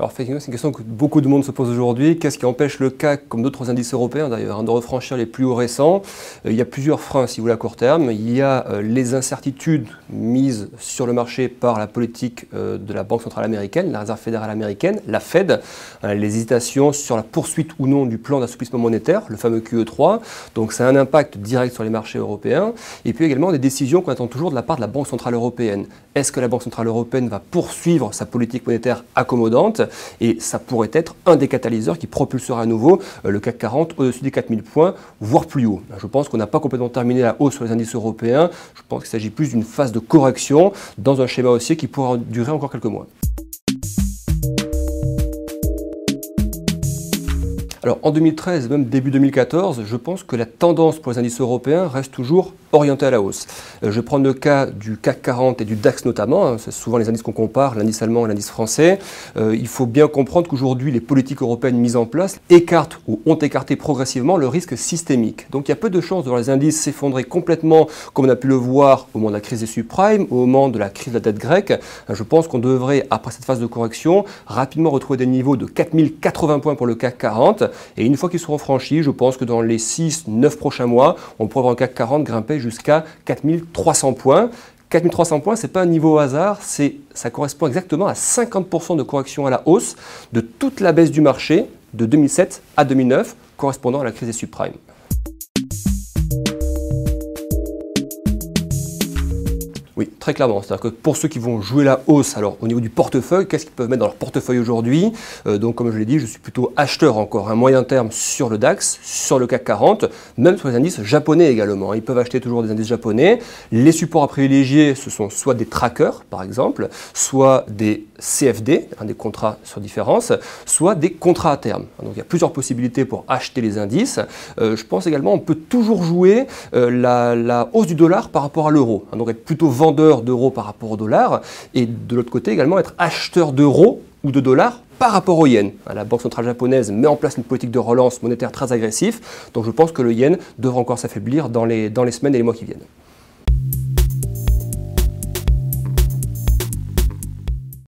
Alors, effectivement, c'est une question que beaucoup de monde se pose aujourd'hui. Qu'est-ce qui empêche le CAC, comme d'autres indices européens d'ailleurs, hein, de refranchir les plus hauts récents euh, Il y a plusieurs freins, si vous voulez, à court terme. Il y a euh, les incertitudes mises sur le marché par la politique euh, de la Banque centrale américaine, la Réserve fédérale américaine, la Fed, hein, les hésitations sur la poursuite ou non du plan d'assouplissement monétaire, le fameux QE3. Donc, ça a un impact direct sur les marchés européens. Et puis également des décisions qu'on attend toujours de la part de la Banque centrale européenne. Est-ce que la Banque centrale européenne va poursuivre sa politique monétaire accommodante et ça pourrait être un des catalyseurs qui propulsera à nouveau euh, le CAC 40 au-dessus des 4000 points, voire plus haut. Je pense qu'on n'a pas complètement terminé la hausse sur les indices européens. Je pense qu'il s'agit plus d'une phase de correction dans un schéma haussier qui pourra durer encore quelques mois. Alors en 2013, même début 2014, je pense que la tendance pour les indices européens reste toujours orientée à la hausse. Je euh, je prends le cas du CAC 40 et du DAX notamment, hein, c'est souvent les indices qu'on compare, l'indice allemand et l'indice français. Euh, il faut bien comprendre qu'aujourd'hui, les politiques européennes mises en place écartent ou ont écarté progressivement le risque systémique. Donc il y a peu de chances de voir les indices s'effondrer complètement comme on a pu le voir au moment de la crise des subprimes, au moment de la crise de la dette grecque. Euh, je pense qu'on devrait, après cette phase de correction, rapidement retrouver des niveaux de 4080 points pour le CAC 40 et une fois qu'ils seront franchis, je pense que dans les 6-9 prochains mois, on pourra voir le CAC 40 grimper jusqu'à 4300 points. 4300 points, ce n'est pas un niveau au hasard, ça correspond exactement à 50% de correction à la hausse de toute la baisse du marché de 2007 à 2009, correspondant à la crise des subprimes. Oui, très clairement. C'est-à-dire que pour ceux qui vont jouer la hausse, alors au niveau du portefeuille, qu'est-ce qu'ils peuvent mettre dans leur portefeuille aujourd'hui euh, Donc comme je l'ai dit, je suis plutôt acheteur encore, un moyen terme sur le DAX, sur le CAC 40, même sur les indices japonais également. Hein. Ils peuvent acheter toujours des indices japonais. Les supports à privilégier, ce sont soit des trackers, par exemple, soit des CFD, hein, des contrats sur différence, soit des contrats à terme. Donc il y a plusieurs possibilités pour acheter les indices. Euh, je pense également qu'on peut toujours jouer euh, la, hausse du dollar par rapport à l'euro. Hein, donc être plutôt vendeur d'euros par rapport au dollar et de l'autre côté également être acheteur d'euros ou de dollars par rapport au yen. Hein, la Banque centrale japonaise met en place une politique de relance monétaire très agressive, donc je pense que le yen devra encore s'affaiblir dans les, dans les semaines et les mois qui viennent.